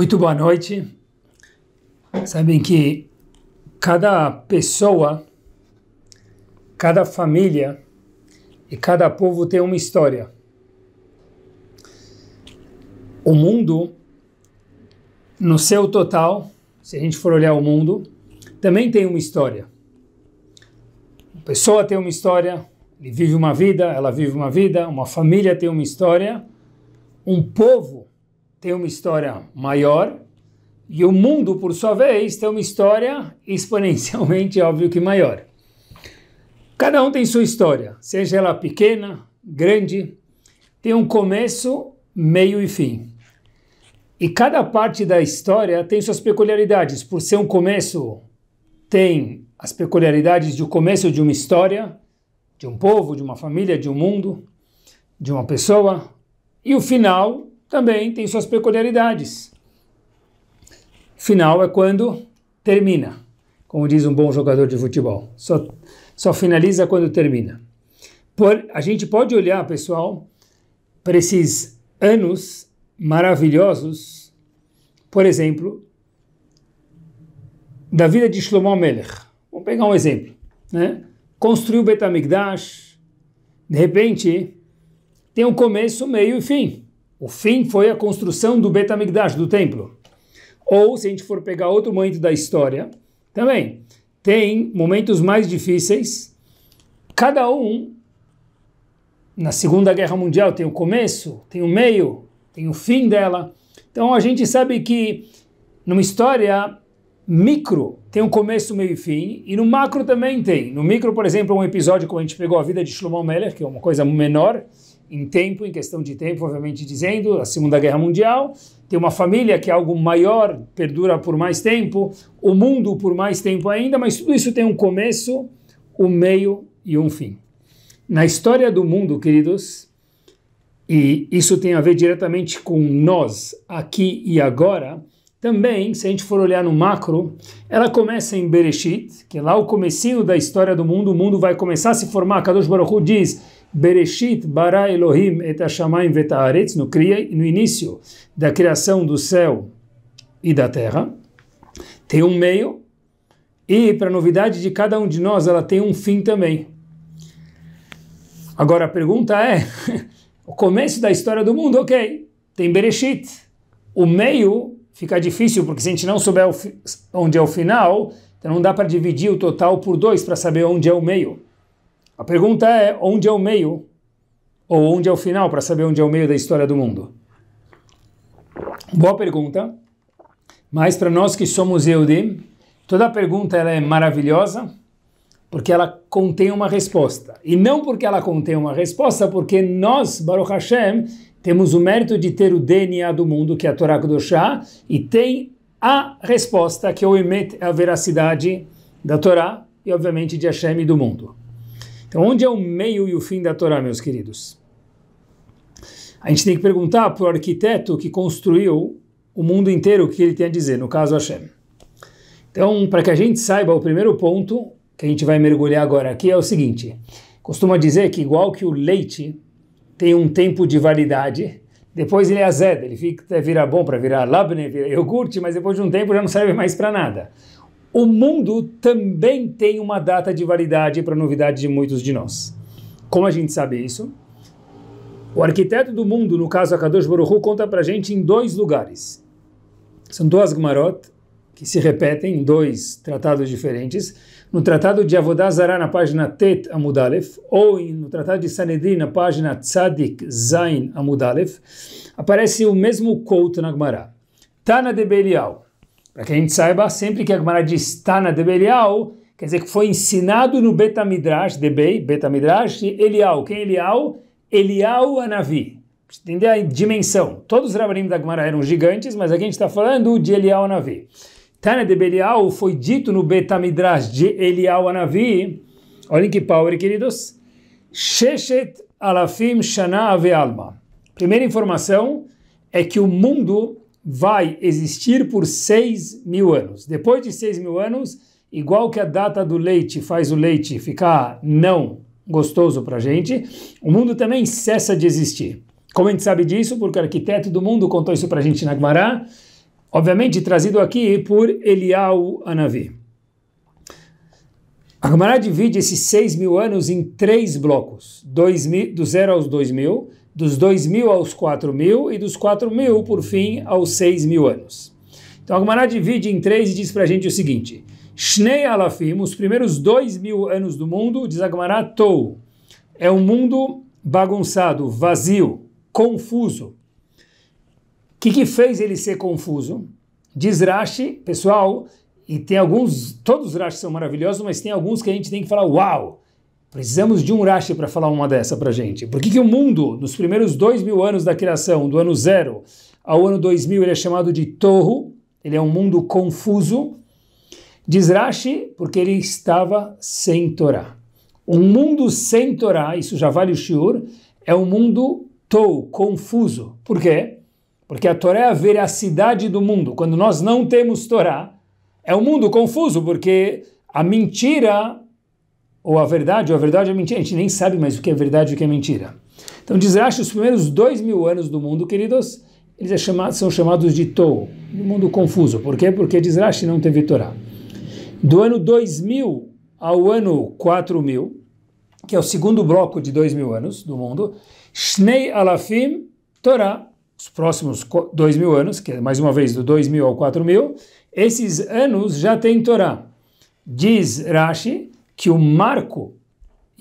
Muito boa noite. Sabem que cada pessoa, cada família e cada povo tem uma história. O mundo, no seu total, se a gente for olhar o mundo, também tem uma história. A pessoa tem uma história, ele vive uma vida, ela vive uma vida, uma família tem uma história, um povo tem uma história maior e o mundo, por sua vez, tem uma história exponencialmente, óbvio que maior. Cada um tem sua história, seja ela pequena, grande, tem um começo, meio e fim. E cada parte da história tem suas peculiaridades. Por ser um começo, tem as peculiaridades do começo de uma história, de um povo, de uma família, de um mundo, de uma pessoa. E o final também tem suas peculiaridades. Final é quando termina, como diz um bom jogador de futebol. Só, só finaliza quando termina. Por, a gente pode olhar, pessoal, para esses anos maravilhosos, por exemplo, da vida de Shlomo Melech. Vamos pegar um exemplo. Né? Construiu o Betamigdash, de repente, tem um começo, meio e fim. O fim foi a construção do Betamigdash, do templo. Ou, se a gente for pegar outro momento da história, também tem momentos mais difíceis. Cada um, na Segunda Guerra Mundial, tem o começo, tem o meio, tem o fim dela. Então a gente sabe que numa história micro tem um começo, meio e fim, e no macro também tem. No micro, por exemplo, um episódio que a gente pegou a vida de Shlomo Meller, que é uma coisa menor, em tempo, em questão de tempo, obviamente dizendo, a Segunda Guerra Mundial, tem uma família que é algo maior, perdura por mais tempo, o mundo por mais tempo ainda, mas tudo isso tem um começo, um meio e um fim. Na história do mundo, queridos, e isso tem a ver diretamente com nós, aqui e agora, também, se a gente for olhar no macro, ela começa em Bereshit, que é lá o comecinho da história do mundo, o mundo vai começar a se formar, Kadosh Baruch Hu diz Bereshit bara Elohim et hashamayim vet haaretz, no, no início da criação do céu e da terra, tem um meio, e para a novidade de cada um de nós, ela tem um fim também. Agora a pergunta é, o começo da história do mundo, ok, tem Bereshit, o meio fica difícil, porque se a gente não souber onde é o final, então não dá para dividir o total por dois para saber onde é o meio. A pergunta é onde é o meio ou onde é o final para saber onde é o meio da história do mundo? Boa pergunta, mas para nós que somos Eudim, toda pergunta ela é maravilhosa porque ela contém uma resposta. E não porque ela contém uma resposta, porque nós, Baruch Hashem, temos o mérito de ter o DNA do mundo, que é a Torá Kedoshá, e tem a resposta, que é o Emet, a veracidade da Torá e, obviamente, de Hashem e do mundo. Então, onde é o meio e o fim da Torá, meus queridos? A gente tem que perguntar para o arquiteto que construiu o mundo inteiro o que ele tem a dizer, no caso Hashem. Então, para que a gente saiba, o primeiro ponto que a gente vai mergulhar agora aqui é o seguinte: costuma dizer que, igual que o leite tem um tempo de validade, depois ele é azeda, ele fica, vira bom para virar labne, vira iogurte, mas depois de um tempo já não serve mais para nada o mundo também tem uma data de validade para a novidade de muitos de nós. Como a gente sabe isso? O arquiteto do mundo, no caso Akadosh Baruchu, conta para a gente em dois lugares. São duas Gmarot que se repetem em dois tratados diferentes. No tratado de Avodah Zarah, na página Tet Amudalef, ou no tratado de Sanedrin, na página Tzadik Zain Amudalef, aparece o mesmo couto na Gmará. Tana de Belial para que a gente saiba, sempre que a Gemara diz está na de Belial, quer dizer que foi ensinado no Betamidrash, Debei, Betamidrash, Elial. Quem é Elial? Elial Anavi. Entender a dimensão. Todos os rabanim da Gemara eram gigantes, mas aqui a gente está falando de Elial Anavi. Tana tá de Belial foi dito no Betamidrash de Elial Anavi. Olhem que power, queridos. Shechet Alafim Shana Ave Alma. Primeira informação é que o mundo vai existir por 6 mil anos. Depois de 6 mil anos, igual que a data do leite faz o leite ficar não gostoso para a gente, o mundo também cessa de existir. Como a gente sabe disso? Porque o arquiteto do mundo contou isso para a gente na Gemara, obviamente trazido aqui por Eliau Anavi. A Gemara divide esses 6 mil anos em três blocos, dois mil, do zero aos 2 mil, dos 2 mil aos 4 mil e dos 4 mil, por fim, aos 6 mil anos. Então a divide em três e diz para a gente o seguinte: Shnei Alafim, os primeiros 2 mil anos do mundo, diz a Tou, é um mundo bagunçado, vazio, confuso. O que, que fez ele ser confuso? Diz Rashi, pessoal, e tem alguns, todos os Rashi são maravilhosos, mas tem alguns que a gente tem que falar, uau! Precisamos de um Rashi para falar uma dessa para gente. Por que, que o mundo, nos primeiros dois mil anos da criação, do ano zero ao ano 2000, ele é chamado de Torro? Ele é um mundo confuso. Diz Rashi, porque ele estava sem Torá. Um mundo sem Torá, isso já vale o shiur, é um mundo tou, confuso. Por quê? Porque a Torá é a veracidade do mundo. Quando nós não temos Torá, é um mundo confuso, porque a mentira ou a verdade, ou a verdade é a mentira. A gente nem sabe mais o que é verdade e o que é mentira. Então diz Rashi, os primeiros dois mil anos do mundo, queridos, eles é chamado, são chamados de Tou, do mundo confuso. Por quê? Porque diz Rashi, não teve Torá. Do ano 2000 ao ano 4000, que é o segundo bloco de dois mil anos do mundo, Shnei Alafim Torá, os próximos dois mil anos, que é mais uma vez do 2000 ao 4000, esses anos já tem Torá. Diz Rashi, que o marco,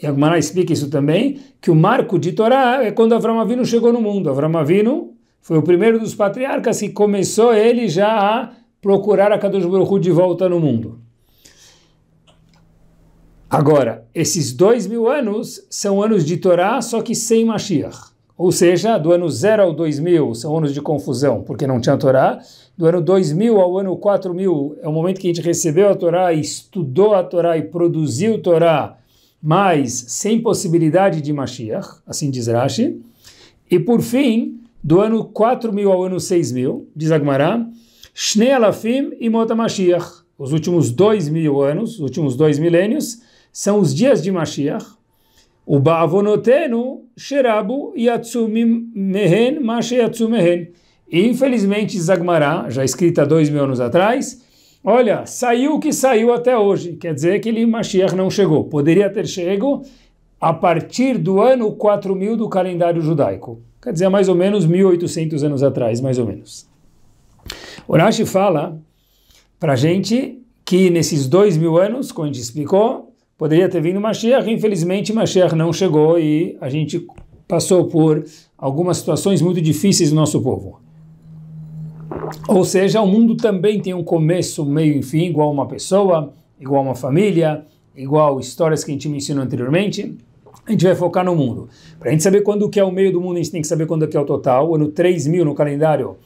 e a maná explica isso também, que o marco de Torá é quando Avram Avinu chegou no mundo. Avram Avinu foi o primeiro dos patriarcas que começou ele já a procurar a Kadosh Baruch de volta no mundo. Agora, esses dois mil anos são anos de Torá, só que sem Mashiach. Ou seja, do ano zero ao dois mil são anos de confusão, porque não tinha Torá, do ano 2000 ao ano 4000, é o momento que a gente recebeu a Torá, estudou a Torá e produziu a Torá, mas sem possibilidade de Mashiach, assim diz Rashi. E por fim, do ano 4000 ao ano 6000, diz Agmará, Shnei Alafim e Mota Mashiach. Os últimos dois mil anos, os últimos dois milênios, são os dias de Mashiach. O Ba'avonotenu, Sherabu, Yatsumim Mehen, Mashe mehen infelizmente, Zagmará, já escrita dois mil anos atrás, olha, saiu o que saiu até hoje. Quer dizer que ele Mashiach não chegou. Poderia ter chego a partir do ano 4000 do calendário judaico. Quer dizer, mais ou menos 1800 anos atrás, mais ou menos. Urashi fala para gente que nesses dois mil anos, como a gente explicou, poderia ter vindo Mashiach, infelizmente Mashiach não chegou e a gente passou por algumas situações muito difíceis no nosso povo. Ou seja, o mundo também tem um começo, meio e fim, igual uma pessoa, igual uma família, igual histórias que a gente mencionou anteriormente. A gente vai focar no mundo. Para a gente saber quando que é o meio do mundo, a gente tem que saber quando que é o total. O ano 3000 no calendário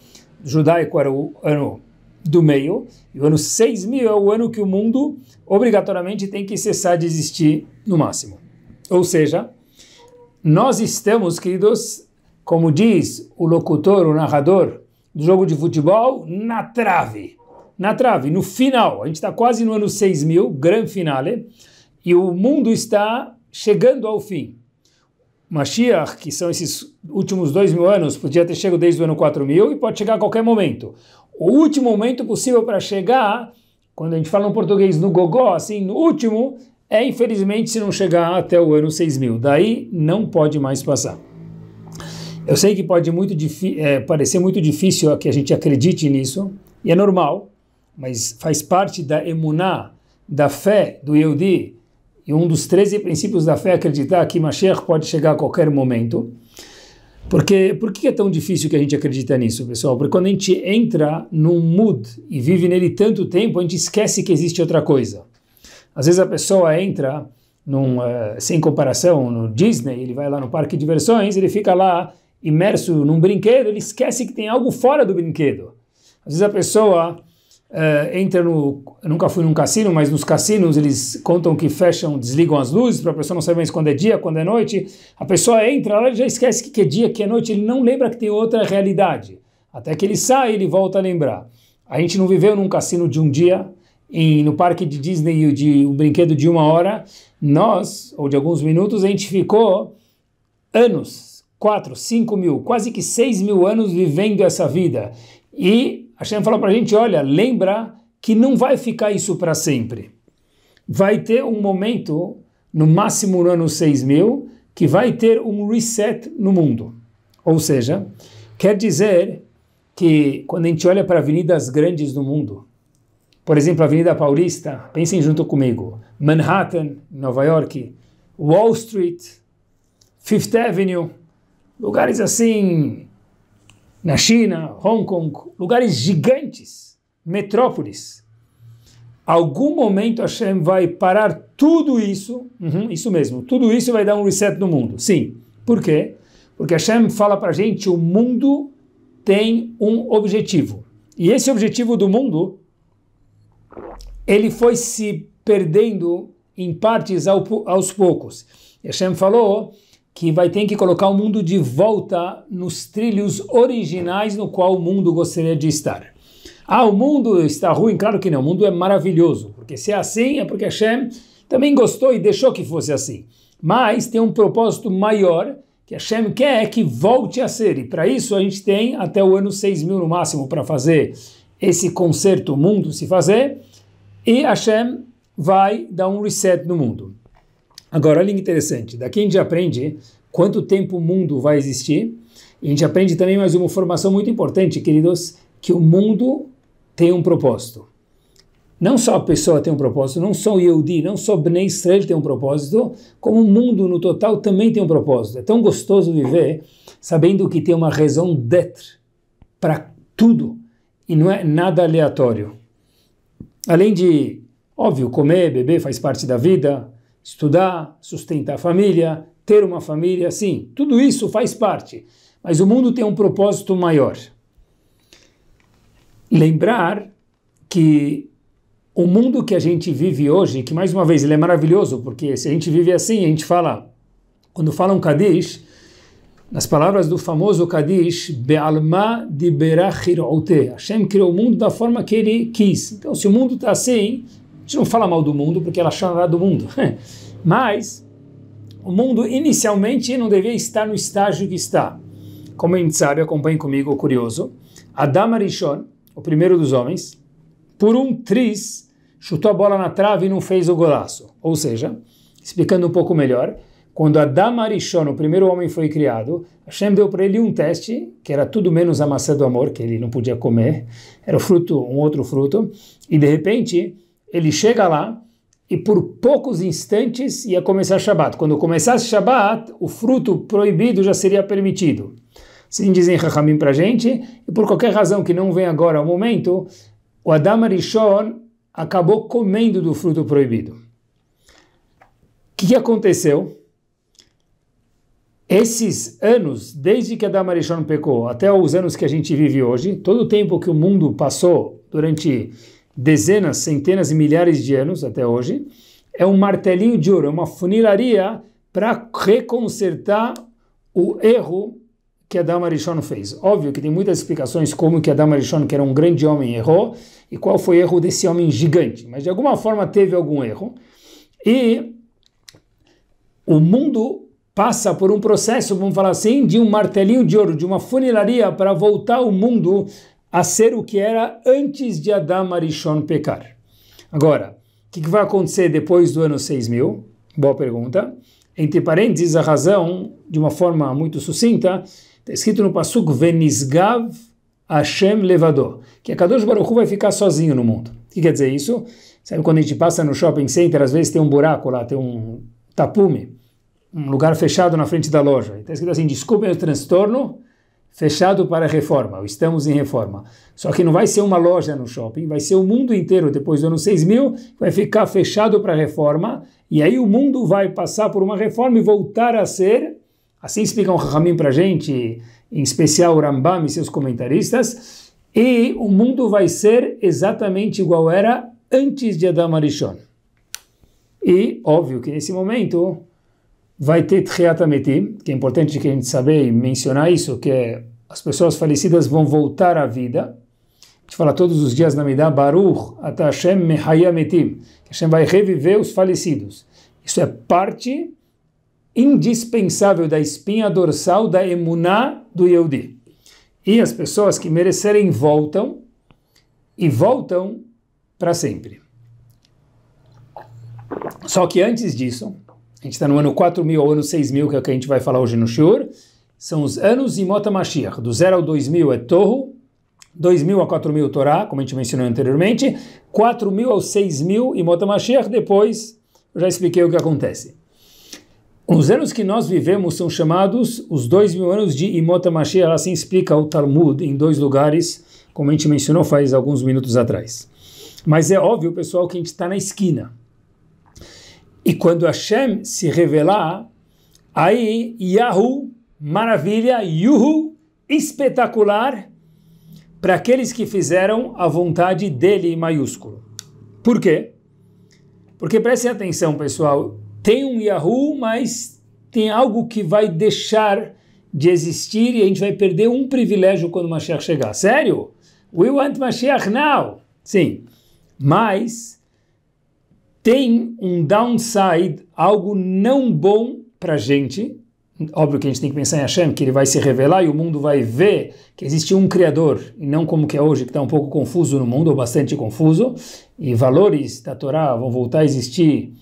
judaico era o ano do meio, e o ano 6000 é o ano que o mundo obrigatoriamente tem que cessar de existir no máximo. Ou seja, nós estamos, queridos, como diz o locutor, o narrador, do jogo de futebol na trave. Na trave, no final. A gente está quase no ano 6000, grande finale, e o mundo está chegando ao fim. Mashiach, que são esses últimos dois mil anos, podia ter chegado desde o ano 4000 e pode chegar a qualquer momento. O último momento possível para chegar, quando a gente fala em português no gogó, assim, no último, é infelizmente se não chegar até o ano 6000. Daí não pode mais passar. Eu sei que pode muito é, parecer muito difícil que a gente acredite nisso, e é normal, mas faz parte da emuná, da fé do Yehudi, e um dos 13 princípios da fé é acreditar que Mashiach pode chegar a qualquer momento. Porque, por que é tão difícil que a gente acredita nisso, pessoal? Porque quando a gente entra num mood e vive nele tanto tempo, a gente esquece que existe outra coisa. Às vezes a pessoa entra num, uh, sem comparação no Disney, ele vai lá no parque de diversões, ele fica lá imerso num brinquedo, ele esquece que tem algo fora do brinquedo. Às vezes a pessoa uh, entra no. Eu nunca fui num cassino, mas nos cassinos eles contam que fecham, desligam as luzes para a pessoa não saber mais quando é dia, quando é noite. A pessoa entra lá e já esquece que é dia, que é noite, ele não lembra que tem outra realidade. Até que ele sai, ele volta a lembrar. A gente não viveu num cassino de um dia, em, no parque de Disney, de um brinquedo de uma hora. Nós, ou de alguns minutos, a gente ficou anos 4, 5 mil, quase que 6 mil anos vivendo essa vida. E Hashem falou para a gente: olha, lembra que não vai ficar isso para sempre. Vai ter um momento, no máximo no ano 6 mil, que vai ter um reset no mundo. Ou seja, quer dizer que quando a gente olha para avenidas grandes do mundo, por exemplo, a Avenida Paulista, pensem junto comigo, Manhattan, Nova York, Wall Street, Fifth Avenue, lugares assim, na China, Hong Kong, lugares gigantes, metrópoles. Algum momento Hashem vai parar tudo isso, uhum, isso mesmo, tudo isso vai dar um reset no mundo. Sim. Por quê? Porque Hashem fala para gente: o mundo tem um objetivo. E esse objetivo do mundo, ele foi se perdendo em partes aos poucos. E Hashem falou que vai ter que colocar o mundo de volta nos trilhos originais no qual o mundo gostaria de estar. Ah, o mundo está ruim? Claro que não, o mundo é maravilhoso, porque se é assim é porque Hashem também gostou e deixou que fosse assim. Mas tem um propósito maior que Hashem quer é que volte a ser, e para isso a gente tem até o ano 6000 no máximo para fazer esse conserto. o mundo se fazer, e Hashem vai dar um reset no mundo. Agora, olha que interessante, daqui a gente aprende quanto tempo o mundo vai existir, e a gente aprende também mais uma informação muito importante, queridos, que o mundo tem um propósito. Não só a pessoa tem um propósito, não só o Yehudi, não só Bnei Israel tem um propósito, como o mundo no total também tem um propósito. É tão gostoso viver sabendo que tem uma razão d'être para tudo e não é nada aleatório. Além de, óbvio, comer, beber faz parte da vida, estudar, sustentar a família, ter uma família, sim, tudo isso faz parte. Mas o mundo tem um propósito maior. Lembrar que o mundo que a gente vive hoje, que mais uma vez ele é maravilhoso, porque se a gente vive assim, a gente fala, quando falam um Kadish, nas palavras do famoso Kadish, Be'alma de Berachir'ute, Hashem criou o mundo da forma que ele quis. Então, se o mundo está assim, a gente não fala mal do mundo porque ela chorará do mundo. Mas o mundo inicialmente não devia estar no estágio que está. Como a gente sabe, acompanhe comigo o curioso. Adam Arishon, o primeiro dos homens, por um triz, chutou a bola na trave e não fez o golaço. Ou seja, explicando um pouco melhor, quando Adam Arishon, o primeiro homem, foi criado, Hashem deu para ele um teste, que era tudo menos a maçã do amor, que ele não podia comer, era o fruto, um outro fruto, e de repente ele chega lá e por poucos instantes ia começar Shabat. Quando começasse Shabat, o fruto proibido já seria permitido. Sim, dizem Rahamim para a gente, e por qualquer razão que não vem agora ao momento, o Adam Arishon acabou comendo do fruto proibido. O que, que aconteceu? Esses anos, desde que Adam Arishon pecou até os anos que a gente vive hoje, todo o tempo que o mundo passou durante dezenas, centenas e milhares de anos até hoje, é um martelinho de ouro, é uma funilaria para reconsertar o erro que Adão Arishon fez. Óbvio que tem muitas explicações como que Adão Arishon, que era um grande homem, errou e qual foi o erro desse homem gigante, mas de alguma forma teve algum erro. E o mundo passa por um processo, vamos falar assim, de um martelinho de ouro, de uma funilaria para voltar o mundo a ser o que era antes de Adam Arishon pecar. Agora, o que, que, vai acontecer depois do ano 6000? Boa pergunta. Entre parênteses, a razão, de uma forma muito sucinta, está escrito no Passuk Venisgav Hashem Levador, que a é Kadosh Baruchu vai ficar sozinho no mundo. O que quer dizer isso? Sabe quando a gente passa no shopping center, às vezes tem um buraco lá, tem um tapume, um lugar fechado na frente da loja. Está escrito assim: desculpem o transtorno, fechado para reforma, estamos em reforma. Só que não vai ser uma loja no shopping, vai ser o mundo inteiro, depois do ano 6000, vai ficar fechado para reforma, e aí o mundo vai passar por uma reforma e voltar a ser, assim explicam o Ramin para a gente, em especial o Rambam e seus comentaristas, e o mundo vai ser exatamente igual era antes de Adam Arishon. E, óbvio que nesse momento, vai ter Triatametim, que é importante que a gente saber e mencionar isso, que é as pessoas falecidas vão voltar à vida. A gente fala todos os dias na Midah, Baruch Atashem Mehayametim, que Hashem vai reviver os falecidos. Isso é parte indispensável da espinha dorsal da emuná do Yehudi. E as pessoas que merecerem voltam, e voltam para sempre. Só que antes disso, a gente está no ano 4000 ao ano 6000, que é o que a gente vai falar hoje no Shur. São os anos de Mota Mashiach. Do 0 ao 2000 é Torro, 2000 a 4000 Torá, como a gente mencionou anteriormente, 4000 ao 6000 e Mota Mashiach, depois eu já expliquei o que acontece. Os anos que nós vivemos são chamados os dois mil anos de Imota Mashiach, assim explica o Talmud em dois lugares, como a gente mencionou faz alguns minutos atrás. Mas é óbvio, pessoal, que a gente está na esquina. E quando Hashem se revelar, aí Yahu, maravilha, Yuhu, espetacular, para aqueles que fizeram a vontade dele maiúsculo. Por quê? Porque prestem atenção, pessoal, tem um Yahu, mas tem algo que vai deixar de existir e a gente vai perder um privilégio quando o Mashiach chegar. Sério? We want Mashiach now! Sim, mas tem um downside, algo não bom para a gente. Óbvio que a gente tem que pensar em Hashem, que ele vai se revelar e o mundo vai ver que existe um Criador, e não como que é hoje, que está um pouco confuso no mundo, ou bastante confuso, e valores da Torá vão voltar a existir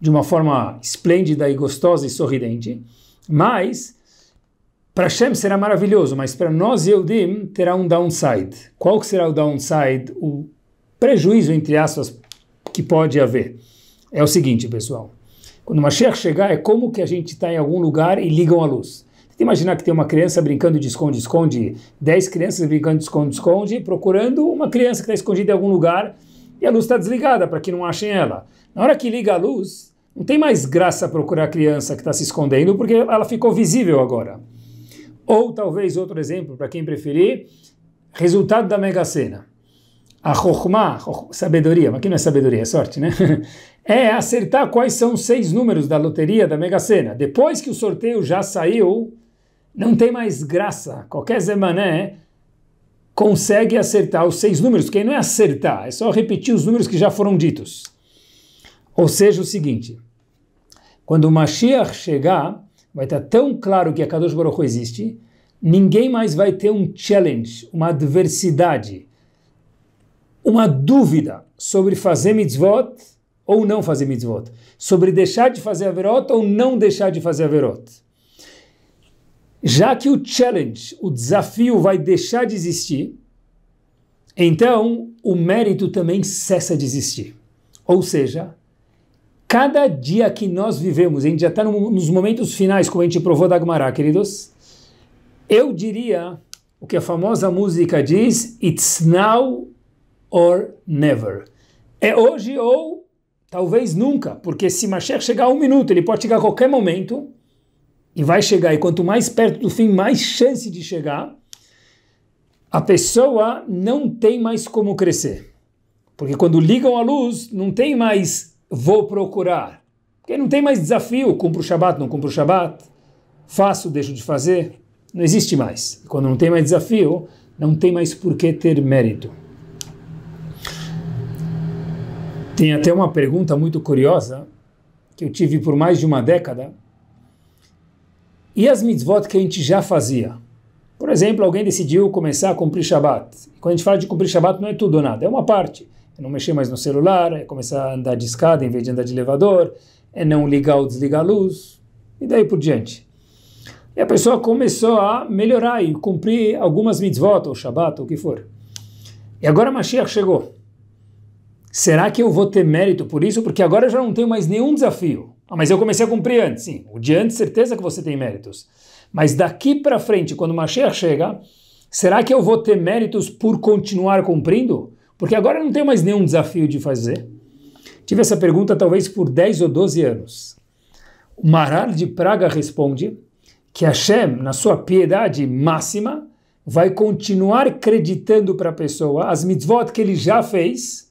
de uma forma esplêndida e gostosa e sorridente. Mas, para Hashem será maravilhoso, mas para nós, Yehudim, terá um downside. Qual que será o downside, o prejuízo, entre aspas, que pode haver. É o seguinte, pessoal. Quando uma Mashiach chegar, é como que a gente está em algum lugar e ligam a luz. Tenta imaginar que tem uma criança brincando de esconde-esconde, 10 crianças brincando de esconde-esconde, procurando uma criança que está escondida em algum lugar e a luz está desligada para que não achem ela. Na hora que liga a luz, não tem mais graça procurar a criança que está se escondendo porque ela ficou visível agora. Ou talvez outro exemplo, para quem preferir, resultado da Mega Sena. A Chokhmah, sabedoria, mas aqui não é sabedoria, é sorte, né? É acertar quais são os seis números da loteria da Mega Sena. Depois que o sorteio já saiu, não tem mais graça. Qualquer Zemané consegue acertar os seis números, porque não é acertar, é só repetir os números que já foram ditos. Ou seja, o seguinte, quando o Mashiach chegar, vai estar tão claro que a Kadosh Baruch existe, ninguém mais vai ter um challenge, uma adversidade, uma dúvida sobre fazer mitzvot ou não fazer mitzvot, sobre deixar de fazer averot ou não deixar de fazer averot. Já que o challenge, o desafio vai deixar de existir, então o mérito também cessa de existir. Ou seja, cada dia que nós vivemos, a gente já está nos momentos finais, como a gente provou da Agmará, queridos, eu diria o que a famosa música diz, It's now or never. É hoje ou talvez nunca, porque se Mashiach chegar um minuto, ele pode chegar a qualquer momento, e vai chegar, e quanto mais perto do fim, mais chance de chegar, a pessoa não tem mais como crescer. Porque quando ligam a luz, não tem mais vou procurar. Porque não tem mais desafio, cumpro o Shabat, não cumpro o Shabat, faço, deixo de fazer, não existe mais. E quando não tem mais desafio, não tem mais por que ter mérito. Tem até uma pergunta muito curiosa que eu tive por mais de uma década. E as mitzvot que a gente já fazia? Por exemplo, alguém decidiu começar a cumprir Shabat. Quando a gente fala de cumprir Shabat, não é tudo ou nada, é uma parte. É não mexer mais no celular, é começar a andar de escada em vez de andar de elevador, é não ligar ou desligar a luz, e daí por diante. E a pessoa começou a melhorar e cumprir algumas mitzvot, ou Shabat, ou o que for. E agora Mashiach chegou. Será que eu vou ter mérito por isso? Porque agora eu já não tenho mais nenhum desafio. Ah, mas eu comecei a cumprir antes. Sim, o de antes, certeza que você tem méritos. Mas daqui para frente, quando o Mashiach chega, será que eu vou ter méritos por continuar cumprindo? Porque agora eu não tenho mais nenhum desafio de fazer. Tive essa pergunta talvez por 10 ou 12 anos. O Marar de Praga responde que Hashem, na sua piedade máxima, vai continuar acreditando para a pessoa as mitzvot que ele já fez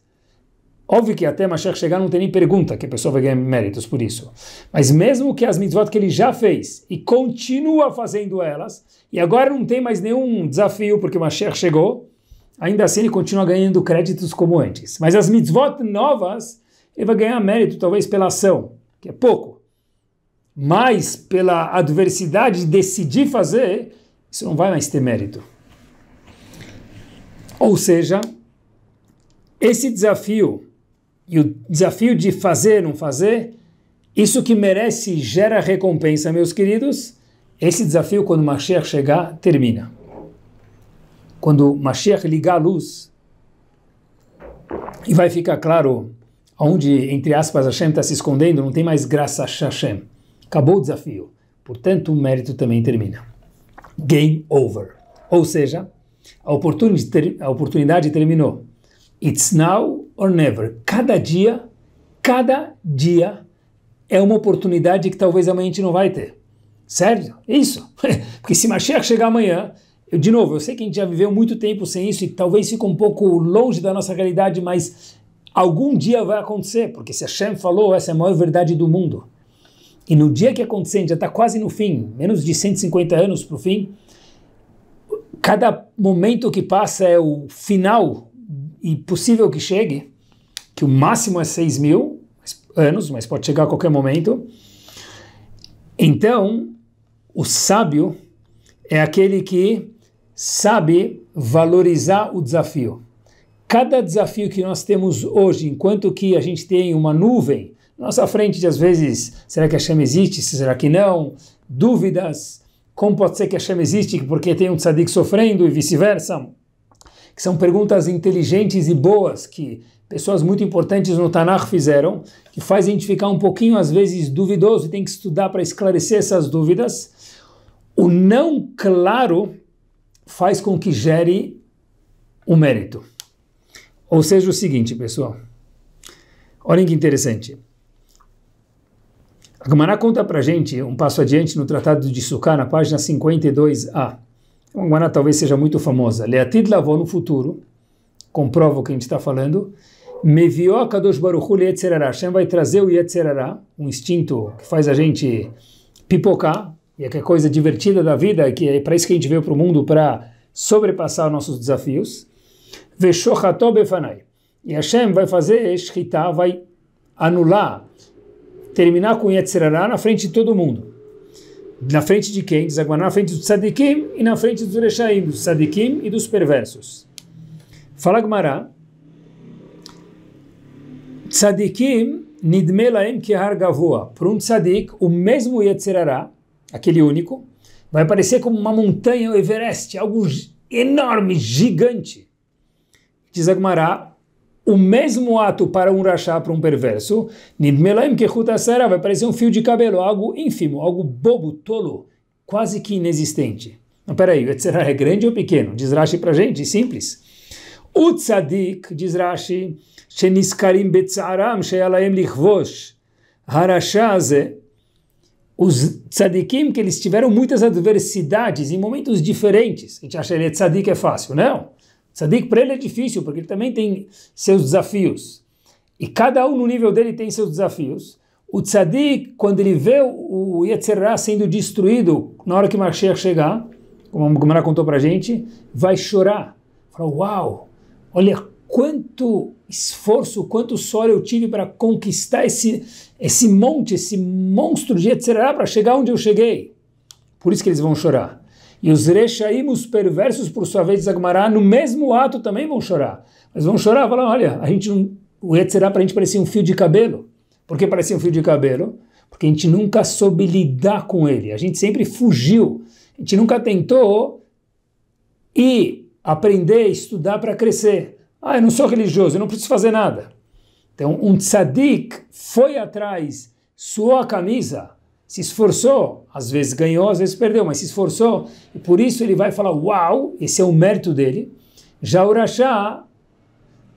Óbvio que até Mashiach chegar não tem nem pergunta que a pessoa vai ganhar méritos por isso. Mas mesmo que as mitzvot que ele já fez e continua fazendo elas, e agora não tem mais nenhum desafio porque Mashiach chegou, ainda assim ele continua ganhando créditos como antes. Mas as mitzvot novas, ele vai ganhar mérito talvez pela ação, que é pouco. Mas pela adversidade de decidir fazer, isso não vai mais ter mérito. Ou seja, esse desafio e o desafio de fazer, não fazer, isso que merece gera recompensa, meus queridos. Esse desafio, quando Mashiach chegar, termina. Quando Mashiach ligar a luz, e vai ficar claro aonde, entre aspas, Hashem está se escondendo, não tem mais graça a Hashem. Acabou o desafio. Portanto, o mérito também termina. Game over. Ou seja, a oportunidade, a oportunidade terminou. It's now or never. Cada dia, cada dia é uma oportunidade que talvez amanhã a gente não vai ter. Certo? É isso. Porque se Mashiach chegar amanhã, eu, de novo, eu sei que a gente já viveu muito tempo sem isso e talvez fique um pouco longe da nossa realidade, mas algum dia vai acontecer, porque se Hashem falou, essa é a maior verdade do mundo. E no dia que acontecer, a gente já está quase no fim, menos de 150 anos para o fim, cada momento que passa é o final e possível que chegue, que o máximo é 6 mil anos, mas pode chegar a qualquer momento. Então, o sábio é aquele que sabe valorizar o desafio. Cada desafio que nós temos hoje, enquanto que a gente tem uma nuvem na nossa frente de às vezes, será que a chama existe? Será que não? Dúvidas. Como pode ser que a chama existe porque tem um tzadik sofrendo e vice-versa? que são perguntas inteligentes e boas que pessoas muito importantes no Tanakh fizeram, que faz a gente ficar um pouquinho, às vezes, duvidoso e tem que estudar para esclarecer essas dúvidas. O não claro faz com que gere o mérito. Ou seja, o seguinte, pessoal. Olhem que interessante. A Gemara conta para gente, um passo adiante, no Tratado de Sukkah, na página 52a. Uma talvez seja muito famosa. Leatid lavou no futuro, comprova o que a gente está falando. Mevió Kadosh Baruchu Yetzerará. Hashem vai trazer o Yetzerará, um instinto que faz a gente pipocar, e é que coisa divertida da vida, é que é para isso que a gente veio para o mundo, para sobrepassar nossos desafios. Veshochato Befanai. E Hashem vai fazer Shchitá, vai anular, terminar com Yetzerará na frente de todo mundo na frente de quem? Diz Agmará, na frente dos tzadikim e na frente dos urechaim, dos tzadikim e dos perversos. Fala gmará tzadikim nidmelaem kihar gavua. por um tzadik, o mesmo Yetzirará, aquele único, vai aparecer como uma montanha, o Everest, algo enorme, gigante. Diz Agmará, o mesmo ato para um rachá, para um perverso, Nidmelaim Kechut vai parecer um fio de cabelo, algo ínfimo, algo bobo, tolo, quase que inexistente. Mas peraí, o Etzerá é grande ou pequeno? Diz Rashi para gente, simples. O tzadik, diz Rashi, Sheniskarim Betzaram Shealaem Lichvosh Harashaze, os tzadikim que eles tiveram muitas adversidades em momentos diferentes. A gente acha que tzadik é fácil, não? Sadik para ele é difícil, porque ele também tem seus desafios. E cada um no nível dele tem seus desafios. O tzadik, quando ele vê o Yetzirah sendo destruído, na hora que Mashiach chegar, como a Gomara contou para gente, vai chorar. Fala, uau, olha quanto esforço, quanto suor eu tive para conquistar esse, esse monte, esse monstro de Yetzirah para chegar onde eu cheguei. Por isso que eles vão chorar. E os Rechaim, os perversos, por sua vez, Zagmará, no mesmo ato também vão chorar. Mas vão chorar, falar, olha, a gente o Yetzirah para a gente parecia um fio de cabelo. Por que parecia um fio de cabelo? Porque a gente nunca soube lidar com ele. A gente sempre fugiu. A gente nunca tentou ir aprender, estudar para crescer. Ah, eu não sou religioso, eu não preciso fazer nada. Então, um tzadik foi atrás, suou a camisa, se esforçou, às vezes ganhou, às vezes perdeu, mas se esforçou, e por isso ele vai falar, uau, esse é o mérito dele. Já o Rasha,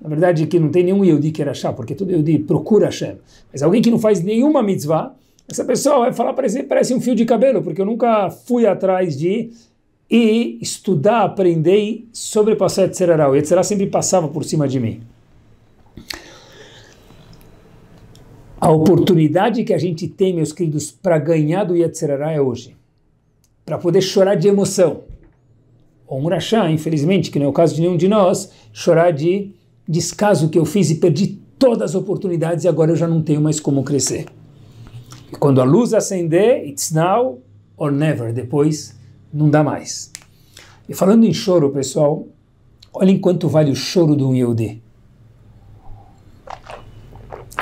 na verdade que não tem nenhum Yehudi que é Rasha, porque todo Yehudi procura Hashem, mas alguém que não faz nenhuma mitzvah, essa pessoa vai falar, parece, parece um fio de cabelo, porque eu nunca fui atrás de e estudar, aprender e sobrepassar Yetzirah. O Yetzirah sempre passava por cima de mim. A oportunidade que a gente tem, meus queridos, para ganhar do Yetzirará é hoje. Para poder chorar de emoção. Ou murachá, infelizmente, que não é o caso de nenhum de nós, chorar de descaso que eu fiz e perdi todas as oportunidades e agora eu já não tenho mais como crescer. E quando a luz acender, it's now or never, depois não dá mais. E falando em choro, pessoal, olhem quanto vale o choro de um Yehudi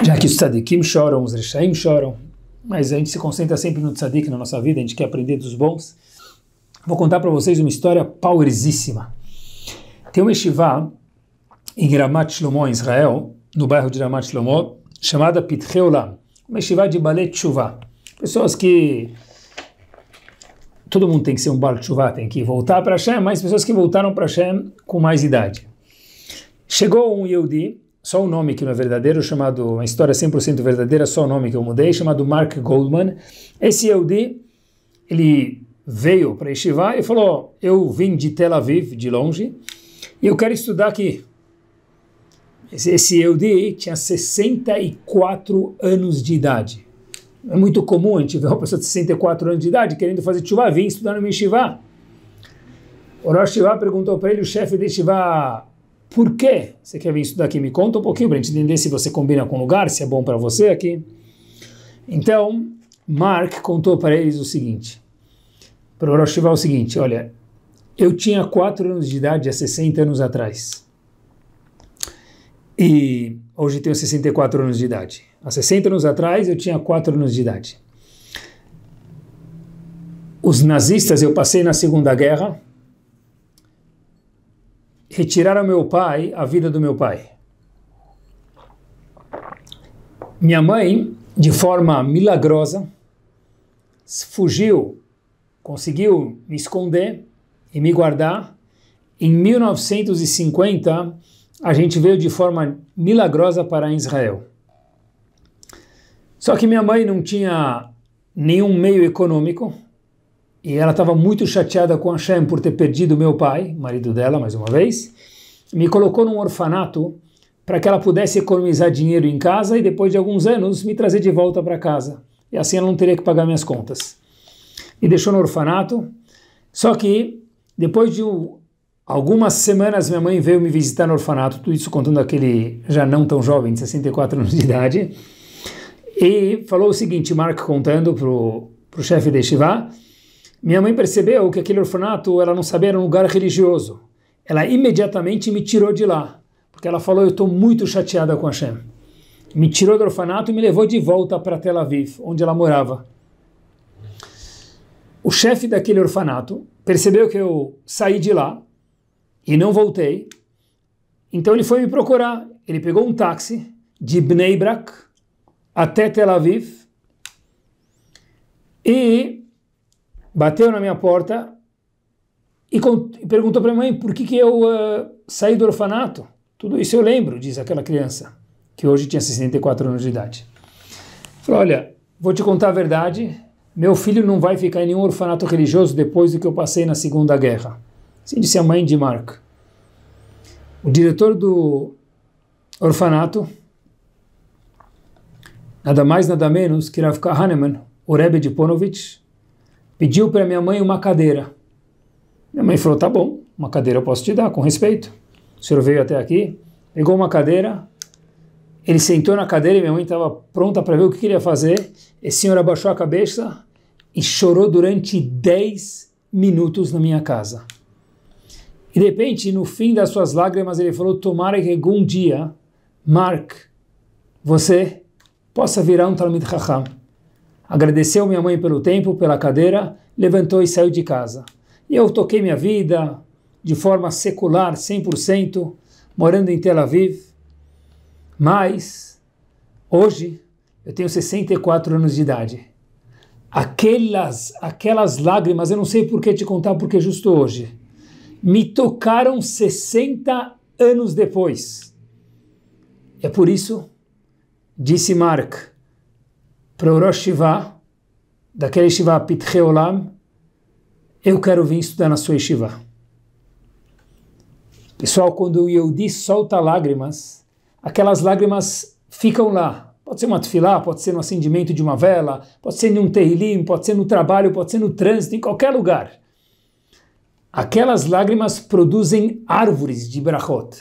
já que os tzadikim choram, os rechaim choram, mas a gente se concentra sempre no tzadik na nossa vida, a gente quer aprender dos bons. Vou contar para vocês uma história powerzíssima. Tem uma yeshiva em Ramat Shlomo, em Israel, no bairro de Ramat Shlomo, chamada Pitreolam, uma yeshiva de balé tshuva. Pessoas que... Todo mundo tem que ser um balé tshuva, tem que voltar para Hashem, mas pessoas que voltaram para Hashem com mais idade. Chegou um Yehudi só o nome que não é verdadeiro, chamado, uma história 100% verdadeira, só o nome que eu mudei, chamado Mark Goldman. Esse Yehudi, ele veio para Yeshiva e falou, eu vim de Tel Aviv, de longe, e eu quero estudar aqui. Esse, esse Yehudi tinha 64 anos de idade. É muito comum a gente ver uma pessoa de 64 anos de idade querendo fazer tshuva, vir estudar no Yeshiva. O Rosh Yeshiva perguntou para ele, o chefe de Yeshiva, por quê? Você quer ver isso daqui? Me conta um pouquinho para gente entender se você combina com o lugar, se é bom para você aqui. Então, Mark contou para eles o seguinte, para o Rosh é o seguinte, olha, eu tinha 4 anos de idade há 60 anos atrás. E hoje tenho 64 anos de idade. Há 60 anos atrás eu tinha 4 anos de idade. Os nazistas, eu passei na Segunda Guerra, retirar ao meu pai a vida do meu pai. Minha mãe, de forma milagrosa, fugiu, conseguiu me esconder e me guardar. Em 1950, a gente veio de forma milagrosa para Israel. Só que minha mãe não tinha nenhum meio econômico e ela estava muito chateada com Hashem por ter perdido meu pai, marido dela, mais uma vez. Me colocou num orfanato para que ela pudesse economizar dinheiro em casa e depois de alguns anos me trazer de volta para casa. E assim ela não teria que pagar minhas contas. Me deixou no orfanato. Só que depois de algumas semanas minha mãe veio me visitar no orfanato, tudo isso contando aquele já não tão jovem, de 64 anos de idade, e falou o seguinte, Mark contando para o chefe de Shivá, minha mãe percebeu que aquele orfanato, ela não sabia, era um lugar religioso. Ela imediatamente me tirou de lá, porque ela falou: Eu estou muito chateada com a Shem". Me tirou do orfanato e me levou de volta para Tel Aviv, onde ela morava. O chefe daquele orfanato percebeu que eu saí de lá e não voltei, então ele foi me procurar. Ele pegou um táxi de Bnei Brak até Tel Aviv e bateu na minha porta e perguntou para a mãe por que, que eu uh, saí do orfanato. Tudo isso eu lembro, diz aquela criança, que hoje tinha 64 anos de idade. Falou: Olha, vou te contar a verdade. Meu filho não vai ficar em nenhum orfanato religioso depois do que eu passei na Segunda Guerra. Assim disse a mãe de Mark. O diretor do orfanato, nada mais, nada menos que Rav Kahneman, o Rebbe de Ponovitch, pediu para minha mãe uma cadeira. Minha mãe falou: tá bom, uma cadeira eu posso te dar, com respeito. O senhor veio até aqui, pegou uma cadeira, ele sentou na cadeira e minha mãe estava pronta para ver o que queria fazer. Esse senhor abaixou a cabeça e chorou durante 10 minutos na minha casa. E de repente, no fim das suas lágrimas, ele falou: Tomara que algum dia, Mark, você possa virar um Talmud Chacham. Agradeceu minha mãe pelo tempo, pela cadeira, levantou e saiu de casa. E eu toquei minha vida de forma secular, 100%, morando em Tel Aviv. Mas, hoje, eu tenho 64 anos de idade. Aquelas, aquelas lágrimas, eu não sei por que te contar, porque justo hoje, me tocaram 60 anos depois. É por isso, disse Mark para o Rosh Shiva, daquele Shiva Pitche eu quero vir estudar na sua Shiva. Pessoal, quando o Yehudi solta lágrimas, aquelas lágrimas ficam lá. Pode ser uma tefilá, pode ser no acendimento de uma vela, pode ser em um terrilim, pode ser no trabalho, pode ser no trânsito, em qualquer lugar. Aquelas lágrimas produzem árvores de brachot.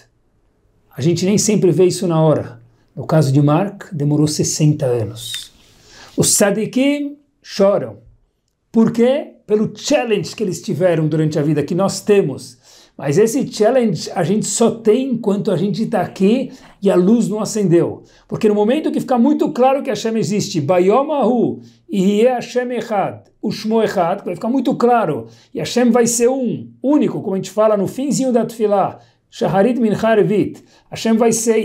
A gente nem sempre vê isso na hora. No caso de Mark, demorou 60 anos. Os Sadikim choram. Por quê? Pelo challenge que eles tiveram durante a vida, que nós temos. Mas esse challenge a gente só tem enquanto a gente está aqui e a luz não acendeu. Porque no momento que ficar muito claro que a Hashem existe, Bayomahu e Hashem Echad, Ushmo Echad, vai ficar muito claro, e Hashem vai ser um, único, como a gente fala no finzinho da Tfilah, Shaharit Minchar A Hashem vai ser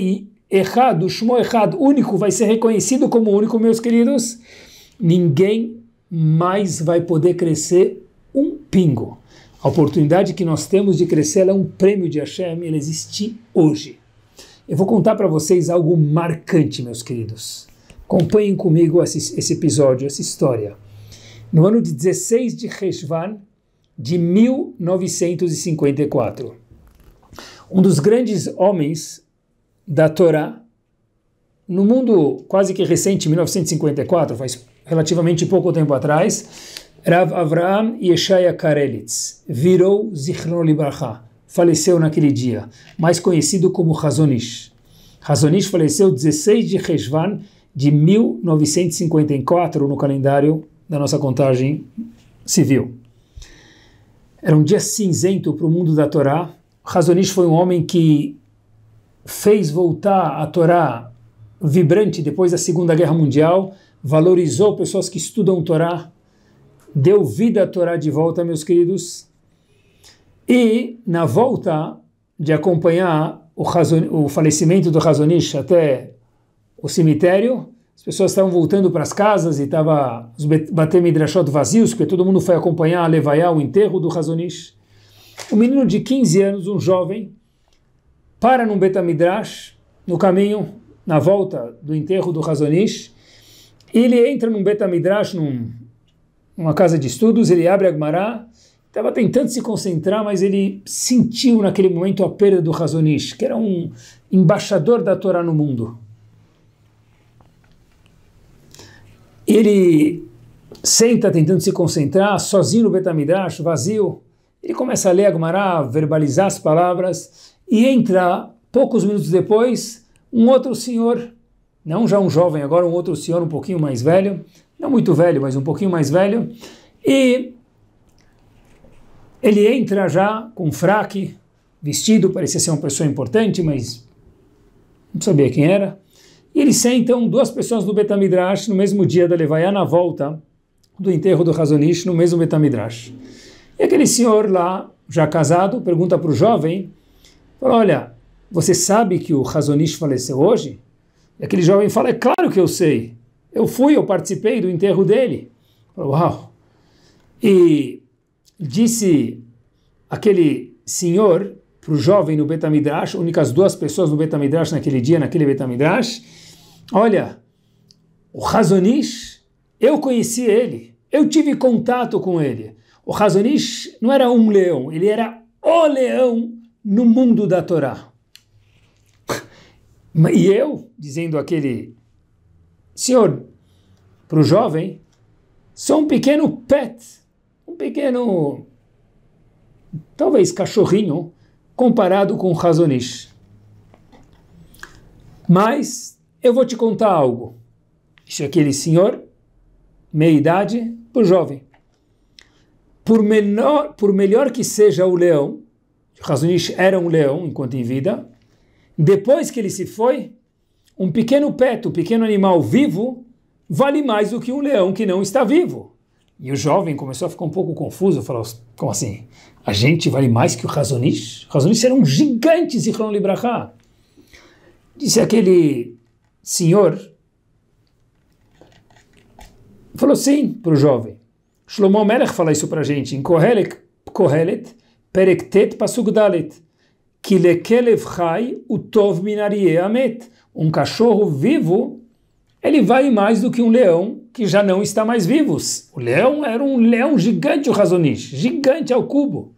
errado, o Shmo errado, único, vai ser reconhecido como único, meus queridos, ninguém mais vai poder crescer um pingo. A oportunidade que nós temos de crescer é um prêmio de Hashem, ela existe hoje. Eu vou contar para vocês algo marcante, meus queridos. Acompanhem comigo esse, esse, episódio, essa história. No ano de 16 de Reshvan, de 1954, um dos grandes homens da Torá, no mundo quase que recente, 1954, faz relativamente pouco tempo atrás, Rav Avraham Yeshaya Karelitz virou Zichron Libraha, faleceu naquele dia, mais conhecido como Hazonish. Hazonish faleceu 16 de Rejvan de 1954 no calendário da nossa contagem civil. Era um dia cinzento para o mundo da Torá. Hazonish foi um homem que fez voltar a Torá vibrante depois da Segunda Guerra Mundial, valorizou pessoas que estudam Torá, deu vida à Torá de volta, meus queridos. E na volta de acompanhar o, o falecimento do Razonish até o cemitério, as pessoas estavam voltando para as casas e estava os Batem vazios, porque todo mundo foi acompanhar a Levaiá, o enterro do Razonish. Um menino de 15 anos, um jovem, para num Betamidrash, no caminho, na volta do enterro do Razonish, ele entra num Betamidrash, num, numa casa de estudos, ele abre a Gemara, estava tentando se concentrar, mas ele sentiu naquele momento a perda do Razonish, que era um embaixador da Torá no mundo. Ele senta tentando se concentrar, sozinho no Betamidrash, vazio, ele começa a ler a Gemara, verbalizar as palavras, e entra, poucos minutos depois, um outro senhor, não já um jovem, agora um outro senhor um pouquinho mais velho, não muito velho, mas um pouquinho mais velho, e ele entra já com fraque, vestido, parecia ser uma pessoa importante, mas não sabia quem era. E eles sentam então, duas pessoas no Betamidrash no mesmo dia da Levaiá, na volta do enterro do Razonish, no mesmo Betamidrash. E aquele senhor lá, já casado, pergunta para o jovem Fala, olha, você sabe que o Razonish faleceu hoje? E aquele jovem fala, é claro que eu sei. Eu fui, eu participei do enterro dele. Falou, uau. E disse aquele senhor para o jovem no Betamidrash, únicas duas pessoas no Betamidrash naquele dia, naquele Betamidrash, olha, o Razonish, eu conheci ele, eu tive contato com ele. O Razonish não era um leão, ele era o leão no mundo da Torá. E eu, dizendo aquele senhor para o jovem, sou um pequeno pet, um pequeno, talvez cachorrinho, comparado com o Hazonish. Mas eu vou te contar algo. Isso é aquele senhor, meia idade, para o jovem. Por, menor, por melhor que seja o leão, Razunish era um leão enquanto em vida. Depois que ele se foi, um pequeno peto, um pequeno animal vivo, vale mais do que um leão que não está vivo. E o jovem começou a ficar um pouco confuso, falou, como assim? A gente vale mais que o Razunish? Razunish era um gigante, Zichron Libraha. Disse aquele senhor, falou sim para o jovem. Shlomo Melech fala isso para a gente, em Kohelet, Kohelet Perektet Pasuk Dalet. Utov Minarie Amet. Um cachorro vivo, ele vale mais do que um leão que já não está mais vivo. O leão era um leão gigante, o Razonish, gigante ao cubo.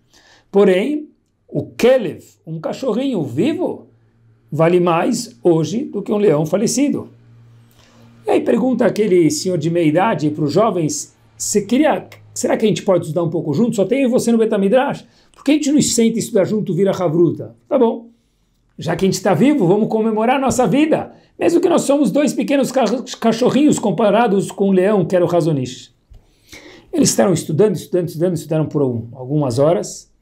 Porém, o Kelev, um cachorrinho vivo, vale mais hoje do que um leão falecido. E aí pergunta aquele senhor de meia idade para os jovens: se queria, será que a gente pode estudar um pouco junto? Só tem você no Betamidrash? Por que a gente não sente estudar junto, vira Havruta? Tá bom. Já que a gente está vivo, vamos comemorar nossa vida. Mesmo que nós somos dois pequenos cachorrinhos comparados com o um leão, que era o Razonish. Eles estavam estudando, estudando, estudando, estudaram por algumas horas.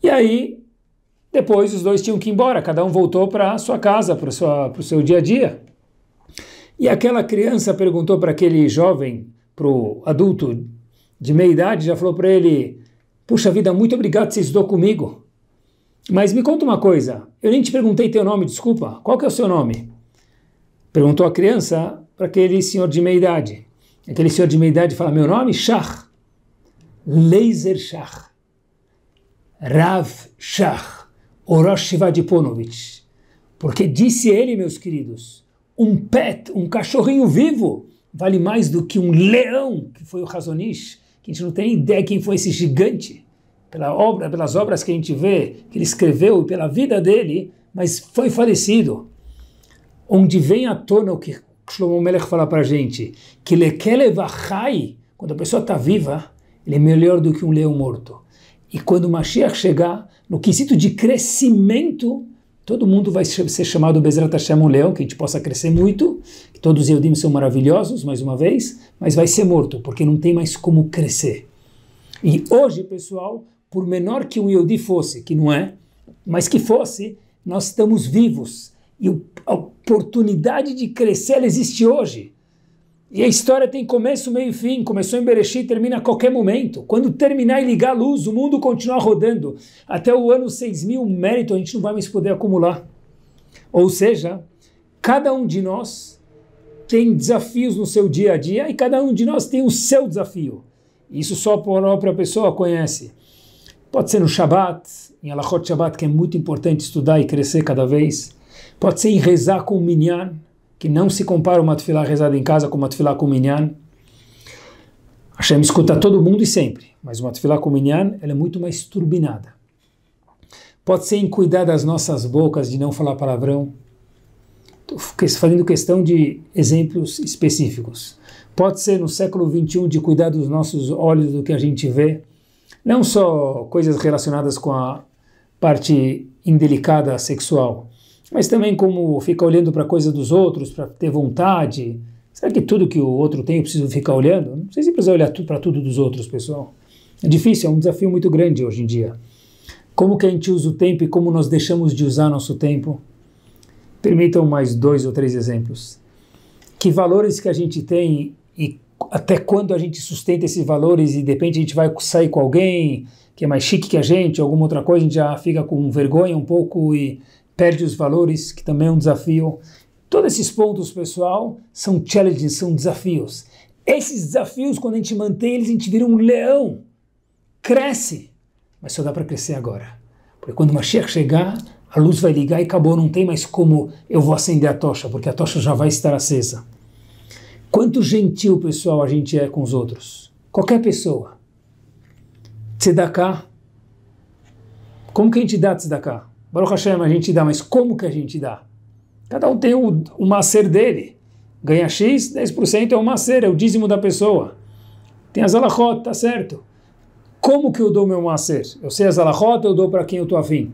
E aí, depois os dois tinham que ir embora, cada um voltou para sua casa, para o seu dia a dia. E aquela criança perguntou para aquele jovem, para o adulto de meia idade, já falou para ele: Puxa vida, muito obrigado que você estudou comigo. Mas me conta uma coisa, eu nem te perguntei teu nome, desculpa, qual que é o seu nome? Perguntou a criança para aquele senhor de meia idade. Aquele senhor de meia idade fala, meu nome? É Shah. Laser Shah. Rav Shah. Orosh Vadiponovich. Porque disse ele, meus queridos, um pet, um cachorrinho vivo, vale mais do que um leão, que foi o Razonish, a gente não tem ideia quem foi esse gigante, pela obra, pelas obras que a gente vê, que ele escreveu, pela vida dele, mas foi falecido. Onde vem à tona o que Shlomo Melech fala para a gente, que lekelevachai, quando a pessoa está viva, ele é melhor do que um leão morto. E quando o Mashiach chegar, no quesito de crescimento, Todo mundo vai ser chamado Bezerra Hashem um leão, que a gente possa crescer muito, que todos os Eudim são maravilhosos, mais uma vez, mas vai ser morto, porque não tem mais como crescer. E hoje, pessoal, por menor que um Yehudi fosse, que não é, mas que fosse, nós estamos vivos. E a oportunidade de crescer existe hoje. E a história tem começo, meio e fim. Começou em Bereshit, termina a qualquer momento. Quando terminar e ligar a luz, o mundo continua rodando. Até o ano 6000, mérito a gente não vai mais poder acumular. Ou seja, cada um de nós tem desafios no seu dia a dia e cada um de nós tem o seu desafio. Isso só a própria pessoa conhece. Pode ser no Shabat, em Alachot Shabat, que é muito importante estudar e crescer cada vez. Pode ser em rezar com o Minyan que não se compara uma tefilá rezada em casa com uma tefilá com minyan. Hashem escuta todo mundo e sempre, mas uma tefilá com minyan ela é muito mais turbinada. Pode ser em cuidar das nossas bocas de não falar palavrão. Estou fazendo questão de exemplos específicos. Pode ser no século XXI de cuidar dos nossos olhos, do que a gente vê. Não só coisas relacionadas com a parte indelicada sexual, mas também como ficar olhando para a coisa dos outros, para ter vontade. Será que tudo que o outro tem eu preciso ficar olhando? Não sei se precisa olhar para tudo dos outros, pessoal. É difícil, é um desafio muito grande hoje em dia. Como que a gente usa o tempo e como nós deixamos de usar nosso tempo? Permitam mais dois ou três exemplos. Que valores que a gente tem e até quando a gente sustenta esses valores e de repente a gente vai sair com alguém que é mais chique que a gente, alguma outra coisa, a gente já fica com vergonha um pouco e perde os valores, que também é um desafio. Todos esses pontos, pessoal, são challenges, são desafios. Esses desafios, quando a gente mantém eles, a gente vira um leão. Cresce. Mas só dá para crescer agora. Porque quando o Mashiach chegar, a luz vai ligar e acabou. Não tem mais como eu vou acender a tocha, porque a tocha já vai estar acesa. Quanto gentil, pessoal, a gente é com os outros. Qualquer pessoa. Tzedakah. Como que a gente dá tzedakah? Baruch Hashem a gente dá, mas como que a gente dá? Cada um tem o, o macer dele. Ganha X, 10% é o macer, é o dízimo da pessoa. Tem as alahot, tá certo. Como que eu dou meu macer? Eu sei as alahot, eu dou para quem eu tô afim.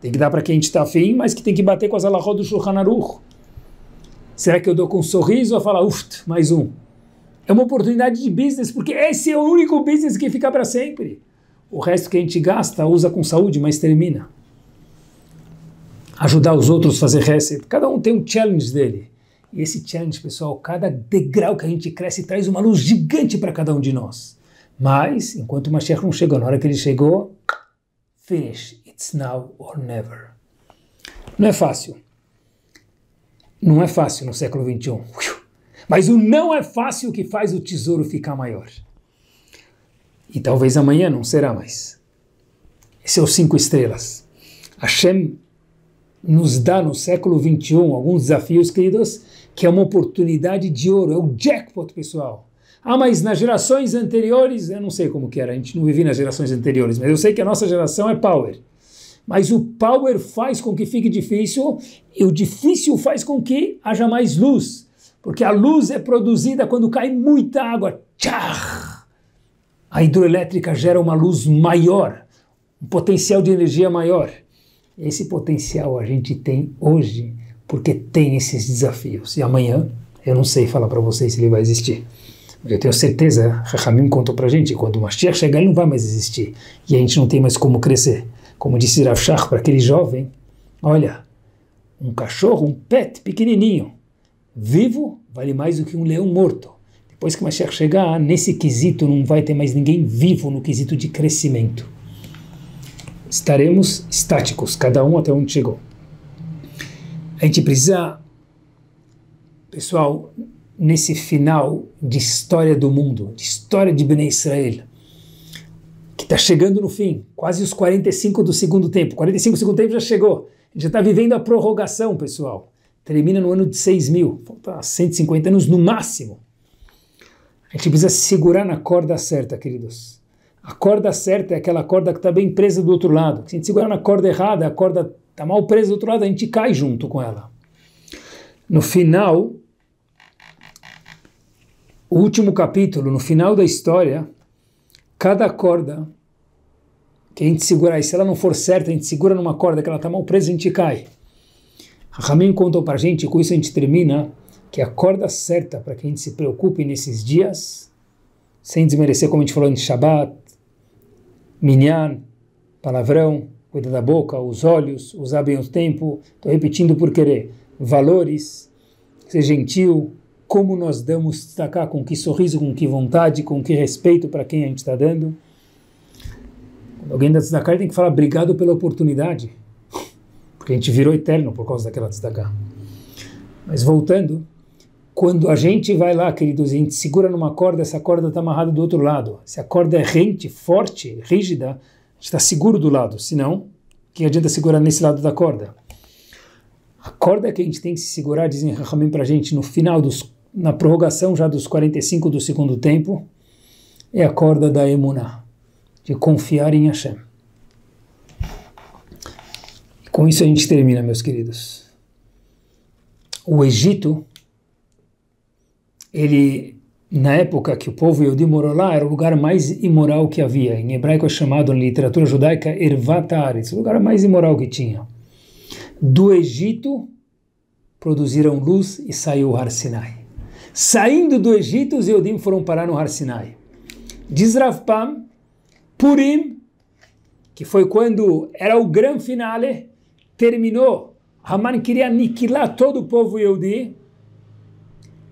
Tem que dar para quem a gente está afim, mas que tem que bater com as alahot do Shulchan Aruch. Será que eu dou com um sorriso ou falar, uft, mais um? É uma oportunidade de business, porque esse é o único business que fica para sempre. O resto que a gente gasta, usa com saúde, mas termina ajudar os outros a fazer reset. Cada um tem um challenge dele. E esse challenge, pessoal, cada degrau que a gente cresce traz uma luz gigante para cada um de nós. Mas, enquanto o Mashiach não chegou, na hora que ele chegou, finish, it's now or never. Não é fácil. Não é fácil no século XXI. Mas o não é fácil que faz o tesouro ficar maior. E talvez amanhã não será mais. Esse é o cinco estrelas. Hashem nos dá no século 21, alguns desafios, queridos, que é uma oportunidade de ouro, é o jackpot, pessoal. Ah, mas nas gerações anteriores, eu não sei como que era, a gente não vivia nas gerações anteriores, mas eu sei que a nossa geração é power. Mas o power faz com que fique difícil, e o difícil faz com que haja mais luz, porque a luz é produzida quando cai muita água. Tchar! A hidrelétrica gera uma luz maior, um potencial de energia maior. Esse potencial a gente tem hoje porque tem esses desafios. E amanhã eu não sei falar para vocês se ele vai existir. Mas eu tenho certeza, Rahamim contou para a gente, quando o Mashiach chegar ele não vai mais existir. E a gente não tem mais como crescer. Como disse Rav para aquele jovem, olha, um cachorro, um pet pequenininho, vivo, vale mais do que um leão morto. Depois que o Mashiach chegar, nesse quesito não vai ter mais ninguém vivo no quesito de crescimento estaremos estáticos, cada um até onde chegou. A gente precisa, pessoal, nesse final de história do mundo, de história de Bnei Israel, que está chegando no fim, quase os 45 do segundo tempo. 45 do segundo tempo já chegou. Já está vivendo a prorrogação, pessoal. Termina no ano de 6 mil, falta 150 anos no máximo. A gente precisa segurar na corda certa, queridos. A corda certa é aquela corda que está bem presa do outro lado. Se a gente segurar na corda errada, a corda está mal presa do outro lado, a gente cai junto com ela. No final, o último capítulo, no final da história, cada corda que a gente segurar, e se ela não for certa, a gente segura numa corda que ela está mal presa, a gente cai. Ramin contou para a gente, com isso a gente termina, que a corda certa para que a gente se preocupe nesses dias, sem desmerecer, como a gente falou em Shabbat, minyan, palavrão, cuida da boca, os olhos, usar bem o tempo. Estou repetindo por querer. Valores, ser gentil, como nós damos destacar, com que sorriso, com que vontade, com que respeito para quem a gente está dando. Quando alguém dá destacar, tem que falar obrigado pela oportunidade, porque a gente virou eterno por causa daquela destacar. Mas voltando, quando a gente vai lá, queridos, e a gente segura numa corda, essa corda está amarrada do outro lado. Se a corda é rente, forte, rígida, está seguro do lado. Se não, que adianta segurar nesse lado da corda? A corda que a gente tem que se segurar, dizem Rahamim para a gente, no final, dos, na prorrogação já dos 45 do segundo tempo, é a corda da emuná, de confiar em Hashem. E com isso a gente termina, meus queridos. O Egito ele na época que o povo Yehudi morou lá, era o lugar mais imoral que havia. Em hebraico é chamado na literatura judaica Ervat esse o lugar mais imoral que tinha. Do Egito produziram luz e saiu o Har Sinai. Saindo do Egito, os Yehudim foram parar no Har Sinai. Diz Ravpam, Purim, que foi quando era o grande finale, terminou. Haman queria aniquilar todo o povo eudim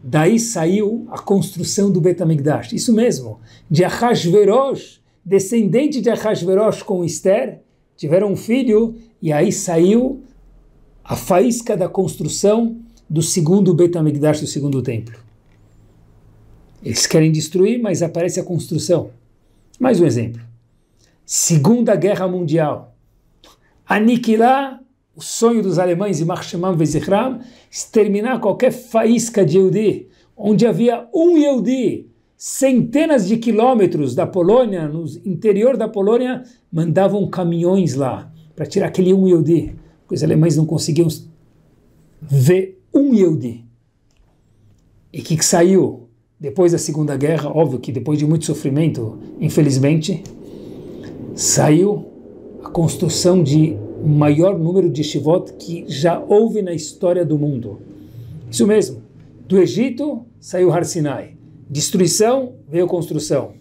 Daí saiu a construção do Betamigdash. Isso mesmo, de Arashverosh, descendente de Arashverosh com Esther, tiveram um filho e aí saiu a faísca da construção do segundo Betamigdash, do segundo templo. Eles querem destruir, mas aparece a construção. Mais um exemplo. Segunda Guerra Mundial. Aniquilar o sonho dos alemães e Marshemam Vezechram, exterminar qualquer faísca de Yehudi, onde havia um Yehudi, centenas de quilômetros da Polônia, no interior da Polônia, mandavam caminhões lá para tirar aquele um Yehudi. Os alemães não conseguiam ver um Yehudi. E o que, que saiu depois da Segunda Guerra? Óbvio que depois de muito sofrimento, infelizmente, saiu a construção de o maior número de Shivot que já houve na história do mundo. Isso mesmo. Do Egito saiu Har Sinai. Destruição veio construção.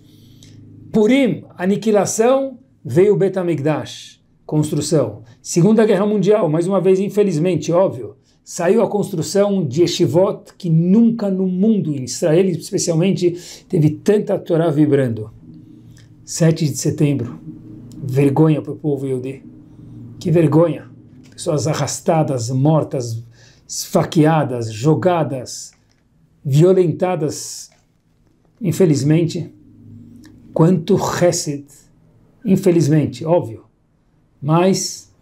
Purim, aniquilação, veio Betamigdash, construção. Segunda Guerra Mundial, mais uma vez, infelizmente, óbvio, saiu a construção de Yeshivot, que nunca no mundo, em Israel especialmente, teve tanta Torá vibrando. 7 de setembro, vergonha para o povo Yehudi. Que vergonha! Pessoas arrastadas, mortas, esfaqueadas, jogadas, violentadas. Infelizmente, quanto Hesed, infelizmente, óbvio, mas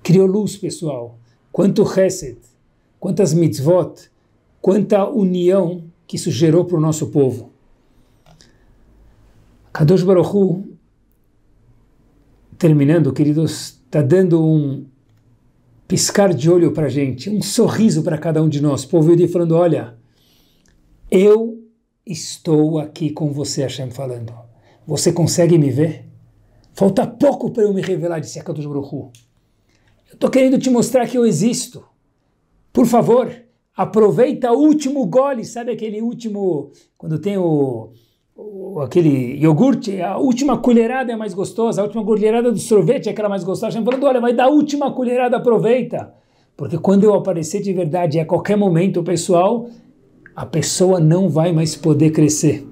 criou luz, pessoal. Quanto Hesed, quantas mitzvot, quanta união que isso gerou para o nosso povo. Kadosh Baruch Hu, terminando, queridos, está dando um piscar de olho para a gente, um sorriso para cada um de nós. O povo de falando: Olha, eu estou aqui com você, Hashem falando. Você consegue me ver? Falta pouco para eu me revelar, ser Canto Baruch Hu. Eu estou querendo te mostrar que eu existo. Por favor, aproveita o último gole, sabe aquele último, quando tem o aquele iogurte, a última colherada é mais gostosa, a última colherada do sorvete é aquela mais gostosa. Hashem falando, olha, mas da última colherada aproveita. Porque quando eu aparecer de verdade, a qualquer momento, pessoal, a pessoa não vai mais poder crescer.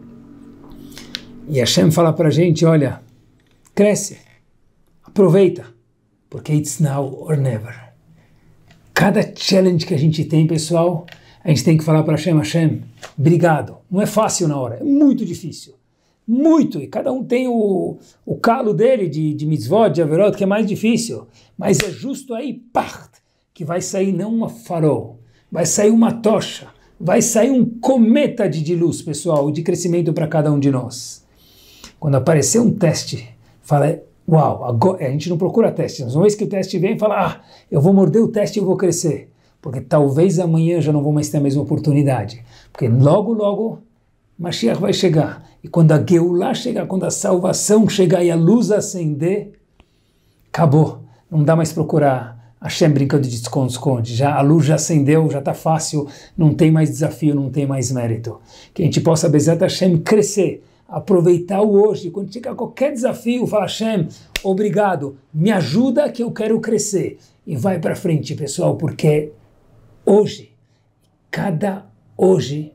E Hashem fala para gente, olha, cresce, aproveita, porque it's now or never. Cada challenge que a gente tem, pessoal, a gente tem que falar para Hashem, Hashem, obrigado. Não é fácil na hora, é muito difícil. Muito, e cada um tem o, o calo dele de, de mitzvot, de averot, que é mais difícil. Mas é justo aí, part, que vai sair não uma farol, vai sair uma tocha, vai sair um cometa de, de luz, pessoal, de crescimento para cada um de nós. Quando aparecer um teste, fala, uau, agora, a gente não procura teste. Mas uma vez que o teste vem, fala, ah, eu vou morder o teste e eu vou crescer porque talvez amanhã já não vou mais ter a mesma oportunidade, porque logo, logo, Mashiach vai chegar. E quando a Geulah chegar, quando a salvação chegar e a luz acender, acabou. Não dá mais procurar Hashem brincando de esconde-esconde. Já, a luz já acendeu, já está fácil, não tem mais desafio, não tem mais mérito. Que a gente possa, Bezat Hashem, crescer aproveitar o hoje. Quando chegar qualquer desafio, fala Hashem, obrigado, me ajuda que eu quero crescer. E vai para frente, pessoal, porque hoje, cada hoje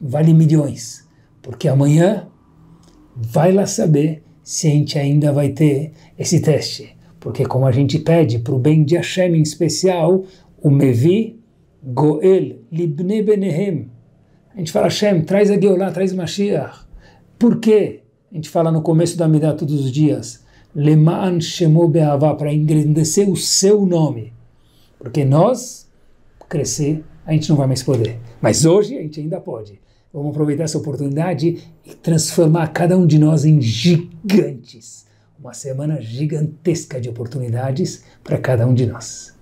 vale milhões, porque amanhã vai lá saber se a gente ainda vai ter esse teste. Porque como a gente pede para o bem de Hashem em especial, o Mevi Goel Libne Benehem. A gente fala, Hashem, traz a Geulah, traz Mashiach. Por quê? A gente fala no começo da Midah todos os dias. Leman Shemo Be'avá, para engrandecer o seu nome. Porque nós crescer, a gente não vai mais poder. Mas hoje a gente ainda pode. Vamos aproveitar essa oportunidade e transformar cada um de nós em gigantes. Uma semana gigantesca de oportunidades para cada um de nós.